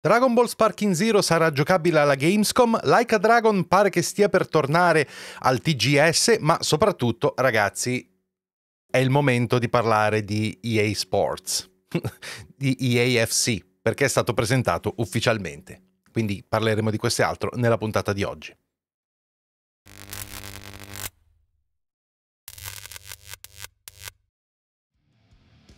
Dragon Ball Sparking Zero sarà giocabile alla Gamescom, Like a Dragon pare che stia per tornare al TGS, ma soprattutto, ragazzi, è il momento di parlare di EA Sports, di EAFC, perché è stato presentato ufficialmente. Quindi parleremo di queste altre nella puntata di oggi.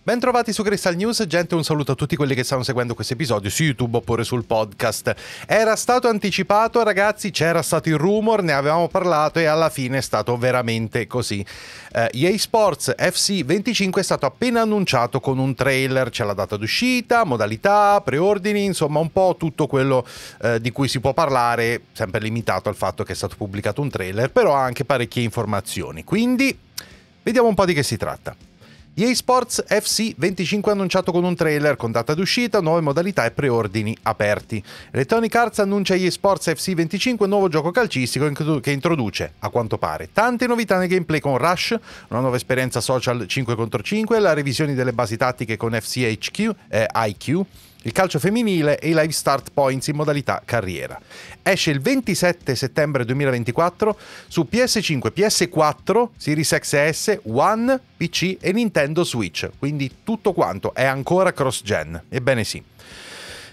Bentrovati su Crystal News, gente, un saluto a tutti quelli che stanno seguendo questo episodio su YouTube oppure sul podcast. Era stato anticipato, ragazzi, c'era stato il rumor, ne avevamo parlato e alla fine è stato veramente così. Uh, eh, EA Sports FC 25 è stato appena annunciato con un trailer, c'è la data d'uscita, modalità, preordini, insomma un po' tutto quello uh, di cui si può parlare, sempre limitato al fatto che è stato pubblicato un trailer, però anche parecchie informazioni. Quindi vediamo un po' di che si tratta. EA Sports FC 25 annunciato con un trailer con data d'uscita, nuove modalità e preordini aperti. Electronic Arts annuncia EA Sports FC 25, nuovo gioco calcistico che introduce, a quanto pare, tante novità nel gameplay con Rush, una nuova esperienza social 5 contro 5, la revisione delle basi tattiche con FC HQ, eh, IQ, il calcio femminile e i Live Start Points in modalità carriera. Esce il 27 settembre 2024 su PS5, PS4, Series XS, One, PC e Nintendo Switch, quindi tutto quanto è ancora cross-gen, ebbene sì.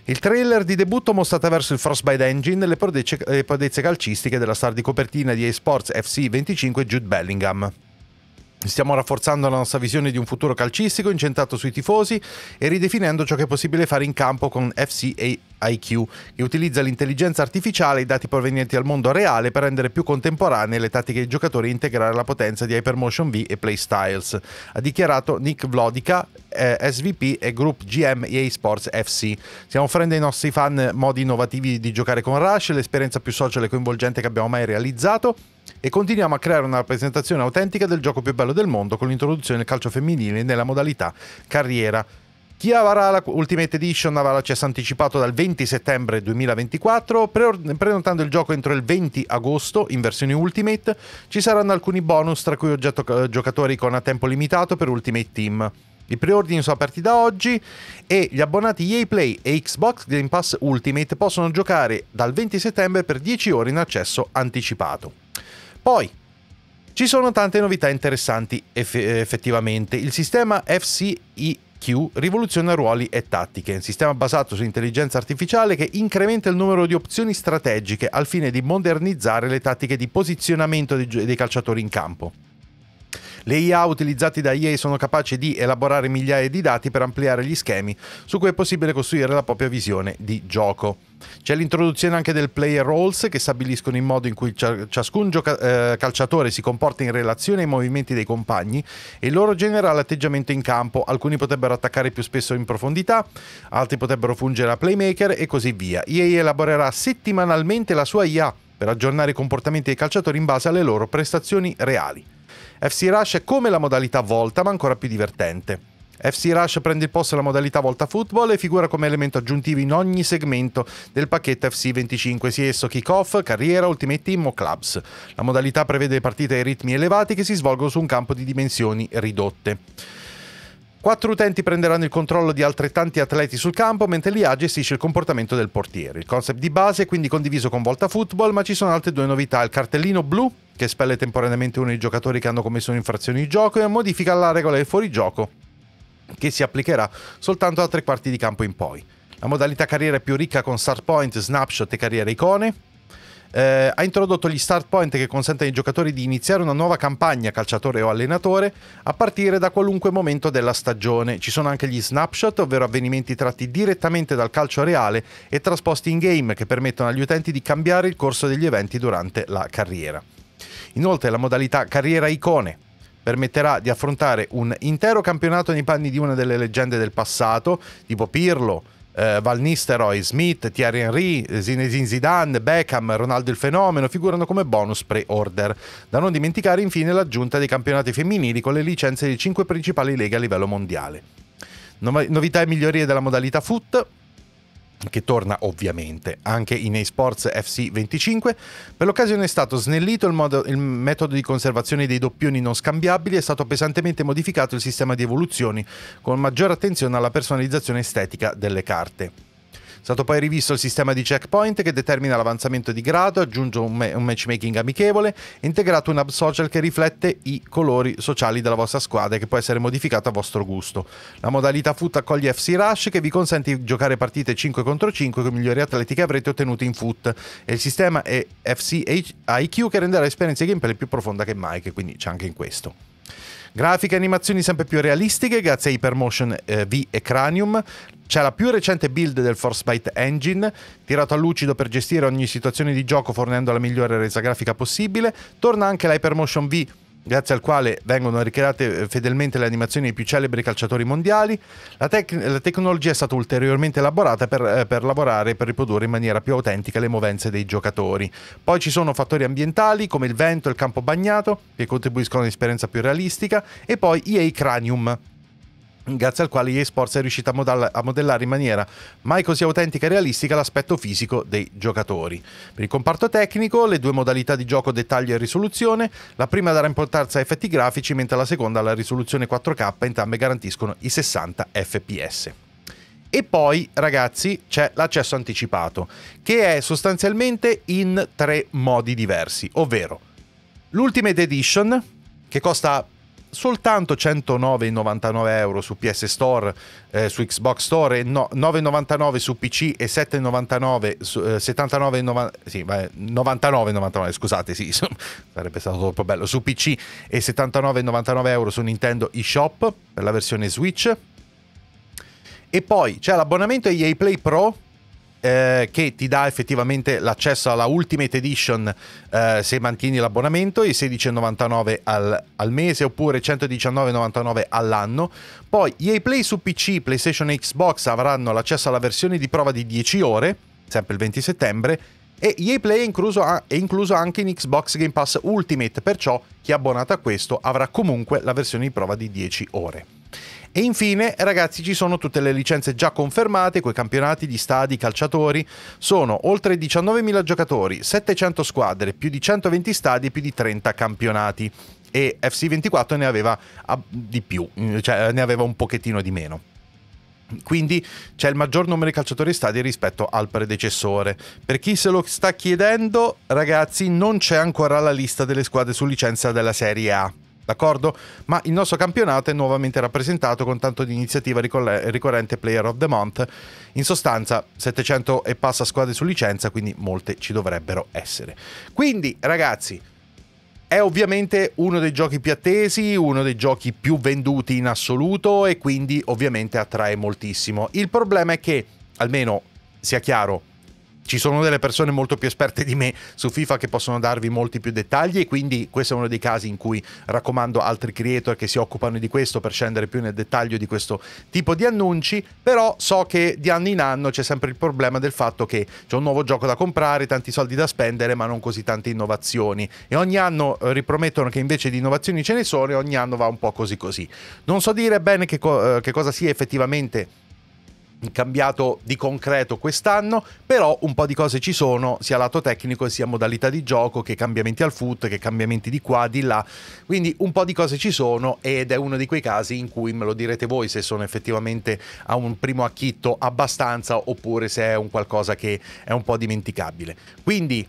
Il trailer di debutto mostra attraverso il Frostbite Engine le prodezze, calcistiche della star di copertina di eSports FC25 Jude Bellingham. Stiamo rafforzando la nostra visione di un futuro calcistico incentrato sui tifosi e ridefinendo ciò che è possibile fare in campo con FCAIQ, che utilizza l'intelligenza artificiale e i dati provenienti dal mondo reale per rendere più contemporanee le tattiche dei giocatori e integrare la potenza di Hypermotion V e Playstyles, ha dichiarato Nick Vlodica, eh, SVP e Group GM EA Sports FC. Stiamo offrendo ai nostri fan modi innovativi di giocare con Rush, l'esperienza più social e coinvolgente che abbiamo mai realizzato e continuiamo a creare una rappresentazione autentica del gioco più bello del mondo con l'introduzione del calcio femminile nella modalità carriera. Chi avrà la Ultimate Edition avrà l'accesso anticipato dal 20 settembre 2024, prenotando il gioco entro il 20 agosto in versione Ultimate ci saranno alcuni bonus tra cui oggetto, eh, giocatori con a tempo limitato per Ultimate Team. I preordini sono aperti da oggi e gli abbonati EA Play e Xbox Game Pass Ultimate possono giocare dal 20 settembre per 10 ore in accesso anticipato. Poi, ci sono tante novità interessanti eff- effettivamente. Il sistema FCI Q rivoluziona ruoli e tattiche, un sistema basato su intelligenza artificiale che incrementa il numero di opzioni strategiche al fine di modernizzare le tattiche di posizionamento dei, dei calciatori in campo. Le IA utilizzate da EA sono capaci di elaborare migliaia di dati per ampliare gli schemi su cui è possibile costruire la propria visione di gioco. C'è l'introduzione anche del player roles che stabiliscono il modo in cui ciascun gioca- eh, calciatore si comporta in relazione ai movimenti dei compagni e il loro generale atteggiamento in campo. Alcuni potrebbero attaccare più spesso in profondità, altri potrebbero fungere a playmaker e così via. EA elaborerà settimanalmente la sua IA per aggiornare i comportamenti dei calciatori in base alle loro prestazioni reali. FC Rush è come la modalità volta, ma ancora più divertente. FC Rush prende il posto della modalità Volta Football e figura come elemento aggiuntivo in ogni segmento del pacchetto FC 25, sia esso kick-off, carriera, ultimate team o clubs. La modalità prevede partite ai ritmi elevati che si svolgono su un campo di dimensioni ridotte. Quattro utenti prenderanno il controllo di altrettanti atleti sul campo, mentre l'IA gestisce il comportamento del portiere. Il concept di base è quindi condiviso con Volta Football, ma ci sono altre due novità. Il cartellino blu, che spelle temporaneamente uno dei giocatori che hanno commesso un'infrazione di gioco, e modifica la regola del fuorigioco, che si applicherà soltanto da tre quarti di campo in poi. La modalità carriera è più ricca con start point, snapshot e carriera icone eh, ha introdotto gli start point che consentono ai giocatori di iniziare una nuova campagna calciatore o allenatore a partire da qualunque momento della stagione. Ci sono anche gli snapshot, ovvero avvenimenti tratti direttamente dal calcio reale e trasposti in game che permettono agli utenti di cambiare il corso degli eventi durante la carriera. Inoltre la modalità carriera icone, permetterà di affrontare un intero campionato nei panni di una delle leggende del passato, tipo Pirlo, eh, Van Nistelrooy, Smith, Thierry Henry, Zinedine Zidane, Beckham, Ronaldo il Fenomeno figurano come bonus pre-order. Da non dimenticare infine l'aggiunta dei campionati femminili con le licenze di cinque principali leghe a livello mondiale. Novità e migliorie della modalità foot, che torna ovviamente anche in eSports FC 25. Per l'occasione è stato snellito il, modo, il, metodo di conservazione dei doppioni non scambiabili e è stato pesantemente modificato il sistema di evoluzioni con maggiore attenzione alla personalizzazione estetica delle carte stato poi rivisto il sistema di checkpoint che determina l'avanzamento di grado, aggiunge un, un matchmaking amichevole, integrato un hub social che riflette i colori sociali della vostra squadra e che può essere modificato a vostro gusto. La modalità foot accoglie FC Rush che vi consente di giocare partite 5 contro 5 con i migliori atleti che avrete ottenuto in foot e il sistema è FC IQ che renderà l'esperienza di gameplay più profonda che mai, che quindi c'è anche in questo. Grafiche e animazioni sempre più realistiche grazie a Hypermotion eh, V e Cranium. C'è la più recente build del Frostbite Engine, tirato a lucido per gestire ogni situazione di gioco fornendo la migliore resa grafica possibile. Torna anche la Hypermotion V grazie al quale vengono ricreate eh, fedelmente le animazioni dei più celebri calciatori mondiali. La, tec la tecnologia è stata ulteriormente elaborata per, eh, per lavorare e per riprodurre in maniera più autentica le movenze dei giocatori. Poi ci sono fattori ambientali come il vento e il campo bagnato che contribuiscono all'esperienza più realistica e poi EA Cranium grazie al quale EA è riuscita a, modellare in maniera mai così autentica e realistica l'aspetto fisico dei giocatori. Per il comparto tecnico, le due modalità di gioco dettaglio e risoluzione, la prima darà importanza a effetti grafici, mentre la seconda alla risoluzione 4K, entrambe garantiscono i 60 fps. E poi, ragazzi, c'è l'accesso anticipato, che è sostanzialmente in tre modi diversi, ovvero l'Ultimate Edition, che costa soltanto 109,99 euro su PS Store, eh, su Xbox Store, no, 9,99 su PC e 7,99 su, eh, 79, 9, sì, 99, scusate, sì, sarebbe stato troppo bello, su PC e 79,99 euro su Nintendo eShop per la versione Switch. E poi c'è l'abbonamento EA Play Pro eh, che ti dà effettivamente l'accesso alla Ultimate Edition eh, se mantieni l'abbonamento e 16,99 al, al, mese oppure 119,99 all'anno. Poi EA Play su PC, PlayStation e Xbox avranno l'accesso alla versione di prova di 10 ore, sempre il 20 settembre, e EA Play è incluso, a, è incluso anche in Xbox Game Pass Ultimate, perciò chi è abbonato a questo avrà comunque la versione di prova di 10 ore. E infine, ragazzi, ci sono tutte le licenze già confermate, quei campionati, gli stadi, i calciatori. Sono oltre 19.000 giocatori, 700 squadre, più di 120 stadi e più di 30 campionati. E FC24 ne aveva ah, di più, mm, cioè eh, ne aveva un pochettino di meno. Quindi c'è il maggior numero di calciatori stadi rispetto al predecessore. Per chi se lo sta chiedendo, ragazzi, non c'è ancora la lista delle squadre su licenza della Serie A d'accordo? Ma il nostro campionato è nuovamente rappresentato con tanto di iniziativa ricorrente Player of the Month, in sostanza 700 e passa squadre su licenza, quindi molte ci dovrebbero essere. Quindi ragazzi, è ovviamente uno dei giochi più attesi, uno dei giochi più venduti in assoluto e quindi ovviamente attrae moltissimo. Il problema è che, almeno sia chiaro, ci sono delle persone molto più esperte di me su FIFA che possono darvi molti più dettagli e quindi questo è uno dei casi in cui raccomando altri creator che si occupano di questo per scendere più nel dettaglio di questo tipo di annunci, però so che di anno in anno c'è sempre il problema del fatto che c'è un nuovo gioco da comprare, tanti soldi da spendere, ma non così tante innovazioni e ogni anno eh, ripromettono che invece di innovazioni ce ne sono e ogni anno va un po' così così. Non so dire bene che, co eh, che cosa sia effettivamente cambiato di concreto quest'anno, però un po' di cose ci sono, sia lato tecnico sia modalità di gioco, che cambiamenti al foot, che cambiamenti di qua, di là, quindi un po' di cose ci sono ed è uno di quei casi in cui me lo direte voi se sono effettivamente a un primo acchitto abbastanza oppure se è un qualcosa che è un po' dimenticabile. Quindi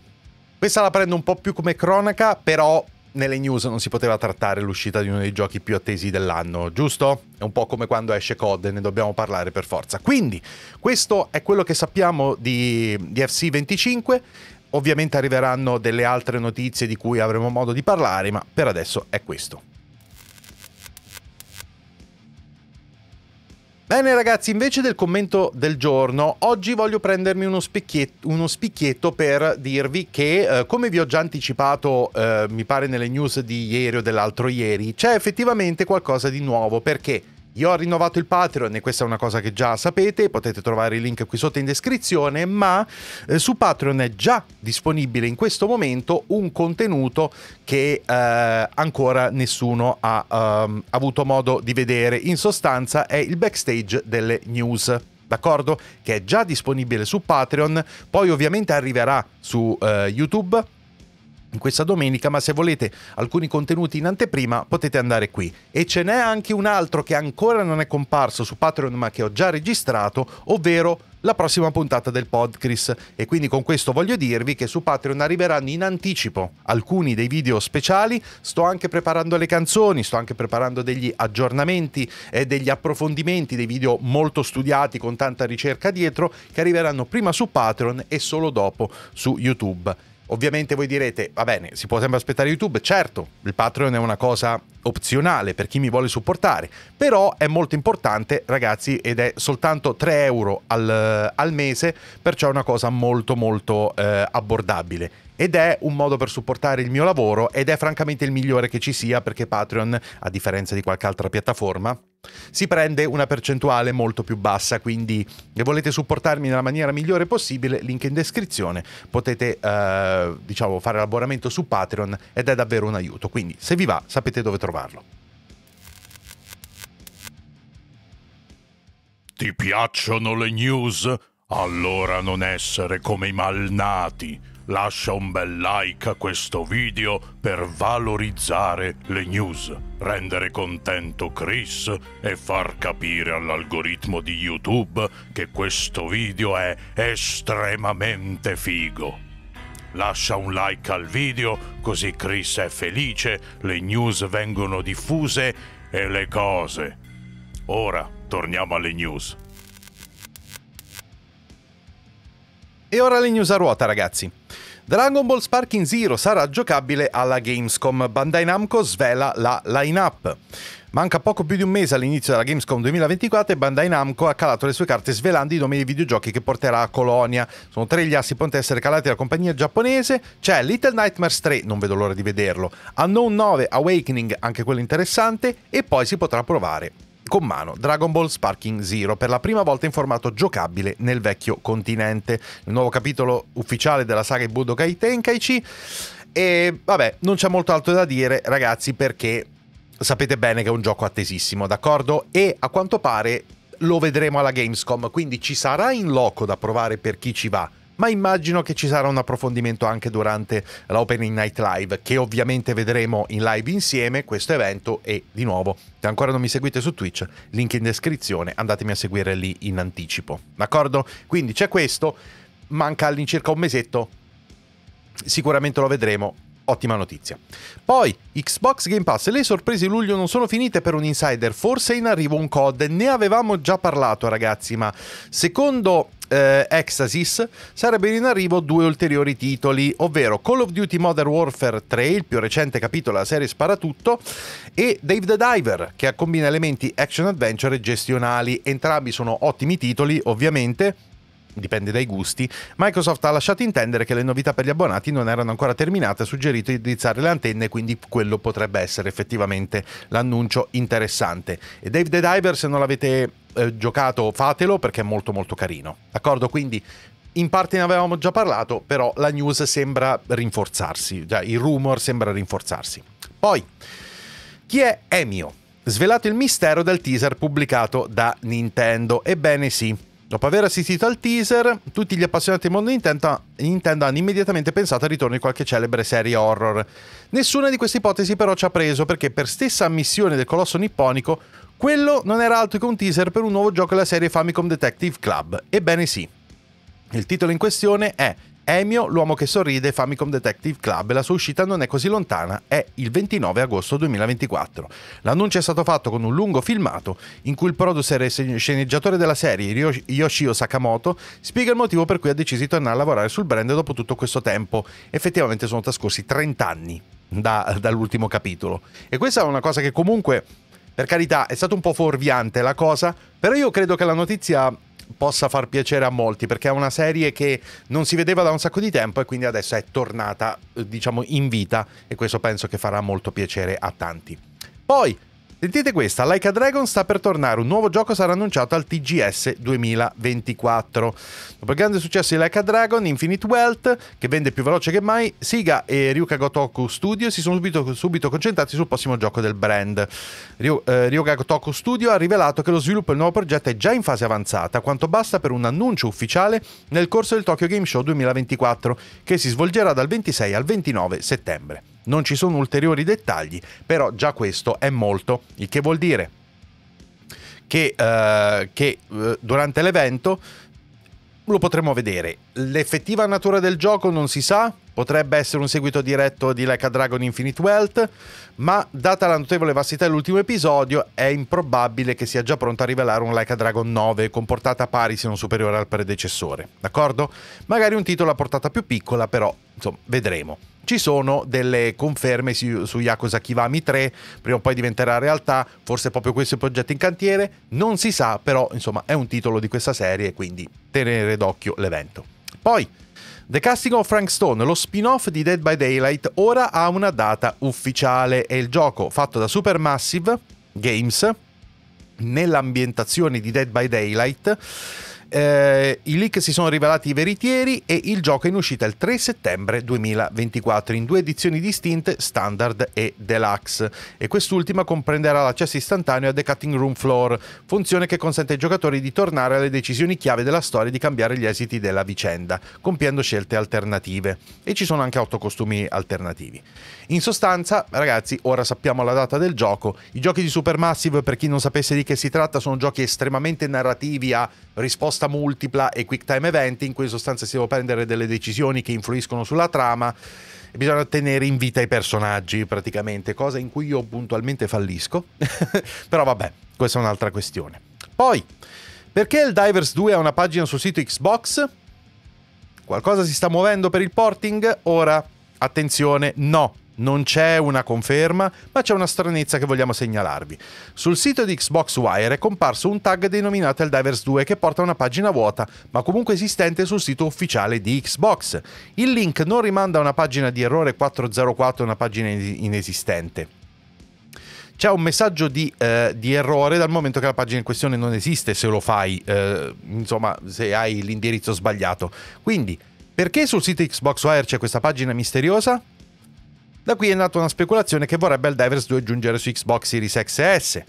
questa la prendo un po' più come cronaca, però nelle news non si poteva trattare l'uscita di uno dei giochi più attesi dell'anno, giusto? È un po' come quando esce COD, e ne dobbiamo parlare per forza. Quindi, questo è quello che sappiamo di, di FC25. Ovviamente arriveranno delle altre notizie di cui avremo modo di parlare, ma per adesso è questo. Bene ragazzi, invece del commento del giorno, oggi voglio prendermi uno spicchietto, uno spicchietto per dirvi che, eh, come vi ho già anticipato, eh, mi pare nelle news di ieri o dell'altro ieri, c'è effettivamente qualcosa di nuovo perché io ho rinnovato il Patreon e questa è una cosa che già sapete, potete trovare il link qui sotto in descrizione, ma eh, su Patreon è già disponibile in questo momento un contenuto che eh, ancora nessuno ha um, avuto modo di vedere. In sostanza è il backstage delle news d'accordo? Che è già disponibile su Patreon, poi ovviamente arriverà su eh, YouTube in questa domenica, ma se volete alcuni contenuti in anteprima potete andare qui. E ce n'è anche un altro che ancora non è comparso su Patreon ma che ho già registrato, ovvero la prossima puntata del podcast e quindi con questo voglio dirvi che su Patreon arriveranno in anticipo alcuni dei video speciali, sto anche preparando le canzoni, sto anche preparando degli aggiornamenti e degli approfondimenti dei video molto studiati con tanta ricerca dietro che arriveranno prima su Patreon e solo dopo su YouTube. Ovviamente voi direte, va bene, si può sempre aspettare YouTube, certo, il Patreon è una cosa opzionale per chi mi vuole supportare, però è molto importante ragazzi ed è soltanto 3 euro al, al mese, perciò è una cosa molto molto eh, abbordabile ed è un modo per supportare il mio lavoro ed è francamente il migliore che ci sia perché Patreon, a differenza di qualche altra piattaforma, si prende una percentuale molto più bassa, quindi se volete supportarmi nella maniera migliore possibile, link in descrizione, potete eh, diciamo fare l'abbonamento su Patreon ed è davvero un aiuto, quindi se vi va sapete dove trovarlo. Ti piacciono le news? Allora non essere come i malnati lascia un bel like a questo video per valorizzare le news, rendere contento Chris e far capire all'algoritmo di YouTube che questo video è estremamente figo. Lascia un like al video così Chris è felice, le news vengono diffuse e le cose. Ora torniamo alle news. E ora le news a ruota ragazzi. Dragon Ball Sparking Zero sarà giocabile alla Gamescom, Bandai Namco svela la lineup. Manca poco più di un mese all'inizio della Gamescom 2024 e Bandai Namco ha calato le sue carte svelando i nomi dei videogiochi che porterà a Colonia. Sono tre gli assi pronti ponte essere calati dalla compagnia giapponese. C'è Little Nightmares 3, non vedo l'ora di vederlo, Unknown 9, Awakening, anche quello interessante, e poi si potrà provare con mano Dragon Ball Sparking Zero per la prima volta in formato giocabile nel vecchio continente. Il nuovo capitolo ufficiale della saga Budokai Tenkaichi. E vabbè, non c'è molto altro da dire, ragazzi, perché sapete bene che è un gioco attesissimo, d'accordo? E a quanto pare lo vedremo alla Gamescom, quindi ci sarà in loco da provare per chi ci va ma immagino che ci sarà un approfondimento anche durante l'Opening Night Live, che ovviamente vedremo in live insieme questo evento e di nuovo, se ancora non mi seguite su Twitch, link in descrizione, andatemi a seguire lì in anticipo, d'accordo? Quindi c'è questo, manca all'incirca un mesetto, sicuramente lo vedremo, ottima notizia. Poi, Xbox Game Pass, le sorprese di luglio non sono finite per un insider, forse in arrivo un COD, ne avevamo già parlato ragazzi, ma secondo eh, Exasis sarebbero in arrivo due ulteriori titoli, ovvero Call of Duty Modern Warfare 3, il più recente capitolo della serie Sparatutto, e Dave the Diver, che combina elementi action adventure e gestionali. Entrambi sono ottimi titoli, ovviamente dipende dai gusti, Microsoft ha lasciato intendere che le novità per gli abbonati non erano ancora terminate, ha suggerito di drizzare le antenne, quindi quello potrebbe essere effettivamente l'annuncio interessante. E Dave the Diver, se non l'avete eh, giocato, fatelo perché è molto molto carino. D'accordo? Quindi in parte ne avevamo già parlato, però la news sembra rinforzarsi, già, il rumor sembra rinforzarsi. Poi, chi è Emio? Svelato il mistero del teaser pubblicato da Nintendo. Ebbene sì, Dopo aver assistito al teaser, tutti gli appassionati del mondo Nintendo, Nintendo, hanno immediatamente pensato al ritorno di qualche celebre serie horror. Nessuna di queste ipotesi però ci ha preso perché per stessa ammissione del colosso nipponico, quello non era altro che un teaser per un nuovo gioco della serie Famicom Detective Club. Ebbene sì. Il titolo in questione è Emio, l'uomo che sorride, Famicom Detective Club la sua uscita non è così lontana, è il 29 agosto 2024. L'annuncio è stato fatto con un lungo filmato in cui il producer e sceneggiatore della serie, Yoshio Sakamoto, spiega il motivo per cui ha deciso di tornare a lavorare sul brand dopo tutto questo tempo. Effettivamente sono trascorsi 30 anni da, dall'ultimo capitolo. E questa è una cosa che comunque, per carità, è stata un po' fuorviante la cosa, però io credo che la notizia possa far piacere a molti, perché è una serie che non si vedeva da un sacco di tempo e quindi adesso è tornata, eh, diciamo, in vita e questo penso che farà molto piacere a tanti. Poi Sentite questa, Like a Dragon sta per tornare, un nuovo gioco sarà annunciato al TGS 2024. Dopo il grande successo di Like a Dragon, Infinite Wealth, che vende più veloce che mai, Siga e Ryuka Gotoku Studio si sono subito, subito concentrati sul prossimo gioco del brand. Ryu, eh, Ryuka Gotoku Studio ha rivelato che lo sviluppo del nuovo progetto è già in fase avanzata, quanto basta per un annuncio ufficiale nel corso del Tokyo Game Show 2024, che si svolgerà dal 26 al 29 settembre non ci sono ulteriori dettagli, però già questo è molto, il che vuol dire che, eh, che eh, durante l'evento lo potremo vedere. L'effettiva natura del gioco non si sa, potrebbe essere un seguito diretto di Like a Dragon Infinite Wealth, ma data la notevole vastità dell'ultimo episodio è improbabile che sia già pronto a rivelare un Like a Dragon 9 con portata pari se non superiore al predecessore, d'accordo? Magari un titolo a portata più piccola, però insomma, vedremo ci sono delle conferme su, su Yakuza Kiwami 3, prima o poi diventerà realtà, forse proprio questo è il progetto in cantiere, non si sa, però insomma è un titolo di questa serie, quindi tenere d'occhio l'evento. Poi, The Casting of Frank Stone, lo spin-off di Dead by Daylight, ora ha una data ufficiale, è il gioco fatto da Supermassive Games, nell'ambientazione di Dead by Daylight eh, i leak si sono rivelati veritieri e il gioco è in uscita il 3 settembre 2024 in due edizioni distinte, standard e deluxe. E quest'ultima comprenderà l'accesso istantaneo a The Cutting Room Floor, funzione che consente ai giocatori di tornare alle decisioni chiave della storia e di cambiare gli esiti della vicenda, compiendo scelte alternative. E ci sono anche otto costumi alternativi. In sostanza, ragazzi, ora sappiamo la data del gioco. I giochi di Supermassive, per chi non sapesse di che si tratta, sono giochi estremamente narrativi a risposte risposta multipla e quick time event in cui in sostanza si devono prendere delle decisioni che influiscono sulla trama bisogna tenere in vita i personaggi praticamente, cosa in cui io puntualmente fallisco, però vabbè, questa è un'altra questione. Poi, perché il Divers 2 ha una pagina sul sito Xbox? Qualcosa si sta muovendo per il porting? Ora, attenzione, no non c'è una conferma, ma c'è una stranezza che vogliamo segnalarvi. Sul sito di Xbox Wire è comparso un tag denominato Eldivers 2 che porta a una pagina vuota, ma comunque esistente sul sito ufficiale di Xbox. Il link non rimanda a una pagina di errore 404, una pagina inesistente c'è un messaggio di, eh, di, errore dal momento che la pagina in questione non esiste se lo fai, eh, insomma, se hai l'indirizzo sbagliato. Quindi, perché sul sito Xbox Wire c'è questa pagina misteriosa? Da qui è nata una speculazione che vorrebbe il Divers 2 giungere su Xbox Series XS.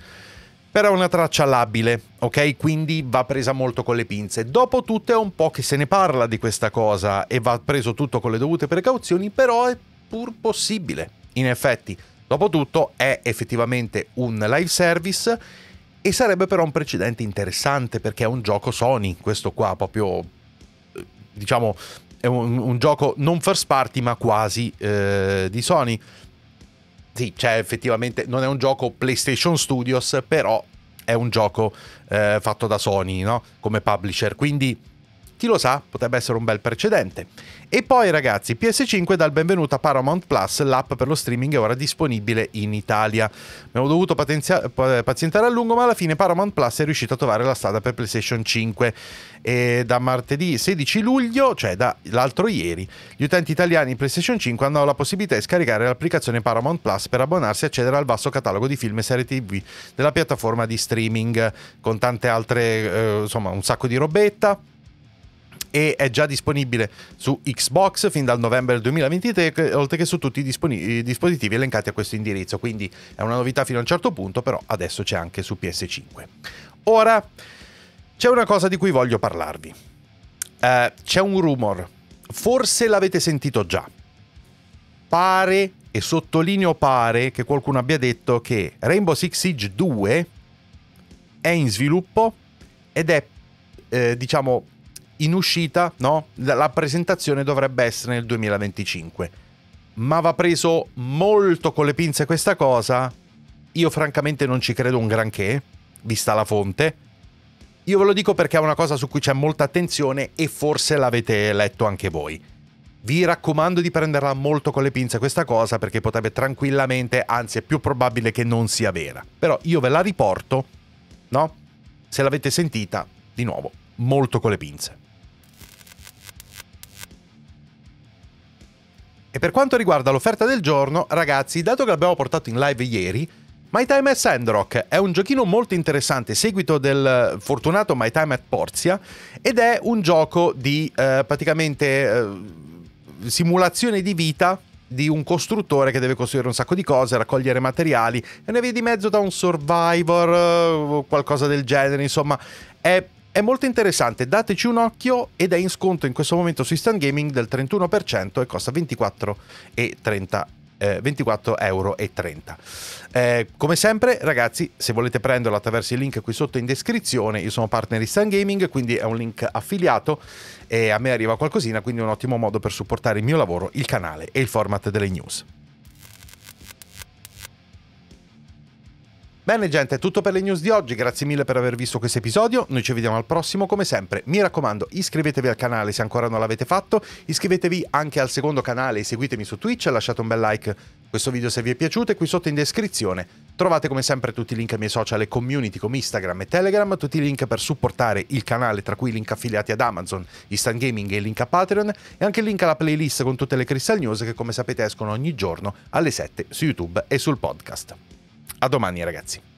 Però è una traccia labile, ok? Quindi va presa molto con le pinze. Dopotutto è un po' che se ne parla di questa cosa e va preso tutto con le dovute precauzioni, però è pur possibile, in effetti. Dopotutto è effettivamente un live service e sarebbe però un precedente interessante perché è un gioco Sony, questo qua proprio eh, diciamo è un, un gioco non first party ma quasi eh, di Sony. Sì, cioè effettivamente non è un gioco PlayStation Studios, però è un gioco eh, fatto da Sony no? come publisher. Quindi chi lo sa, potrebbe essere un bel precedente. E poi ragazzi, PS5 dà il benvenuto a Paramount Plus, l'app per lo streaming è ora disponibile in Italia. Abbiamo dovuto pazientare a lungo, ma alla fine Paramount Plus è riuscito a trovare la strada per PlayStation 5. E da martedì 16 luglio, cioè dall'altro ieri, gli utenti italiani in PlayStation 5 hanno la possibilità di scaricare l'applicazione Paramount Plus per abbonarsi e accedere al vasto catalogo di film e serie TV della piattaforma di streaming, con tante altre, eh, insomma, un sacco di robetta e è già disponibile su Xbox fin dal novembre 2023, oltre che su tutti i, disponi- i dispositivi elencati a questo indirizzo. Quindi è una novità fino a un certo punto, però adesso c'è anche su PS5. Ora c'è una cosa di cui voglio parlarvi. Uh, c'è un rumor, forse l'avete sentito già. Pare, e sottolineo pare, che qualcuno abbia detto che Rainbow Six Siege 2 è in sviluppo ed è, eh, diciamo, in uscita, no? La presentazione dovrebbe essere nel 2025. Ma va preso molto con le pinze questa cosa. Io francamente non ci credo un granché, vista la fonte. Io ve lo dico perché è una cosa su cui c'è molta attenzione e forse l'avete letto anche voi. Vi raccomando di prenderla molto con le pinze questa cosa perché potrebbe tranquillamente, anzi è più probabile che non sia vera. Però io ve la riporto, no? Se l'avete sentita, di nuovo, molto con le pinze. E per quanto riguarda l'offerta del giorno, ragazzi, dato che l'abbiamo portato in live ieri, My Time at Sandrock è un giochino molto interessante, seguito del fortunato My Time at Porzia, ed è un gioco di eh, praticamente eh, simulazione di vita di un costruttore che deve costruire un sacco di cose, raccogliere materiali, e ne via di mezzo da un survivor, eh, o qualcosa del genere, insomma, è è molto interessante, dateci un occhio ed è in sconto in questo momento su Instant Gaming del 31% e costa 24,30 eh, euro. Eh, 24,30 euro. Eh, come sempre, ragazzi, se volete prenderlo attraverso il link qui sotto in descrizione, io sono partner di Stan Gaming, quindi è un link affiliato e a me arriva qualcosina, quindi è un ottimo modo per supportare il mio lavoro, il canale e il format delle news. Bene gente, è tutto per le news di oggi, grazie mille per aver visto questo episodio, noi ci vediamo al prossimo come sempre, mi raccomando iscrivetevi al canale se ancora non l'avete fatto, iscrivetevi anche al secondo canale e seguitemi su Twitch, lasciate un bel like questo video se vi è piaciuto e qui sotto in descrizione trovate come sempre tutti i link ai miei social e community come Instagram e Telegram, tutti i link per supportare il canale tra cui i link affiliati ad Amazon, Instant Gaming e il link a Patreon e anche il link alla playlist con tutte le Crystal News che come sapete escono ogni giorno alle 7 su YouTube e sul podcast. A domani ragazzi.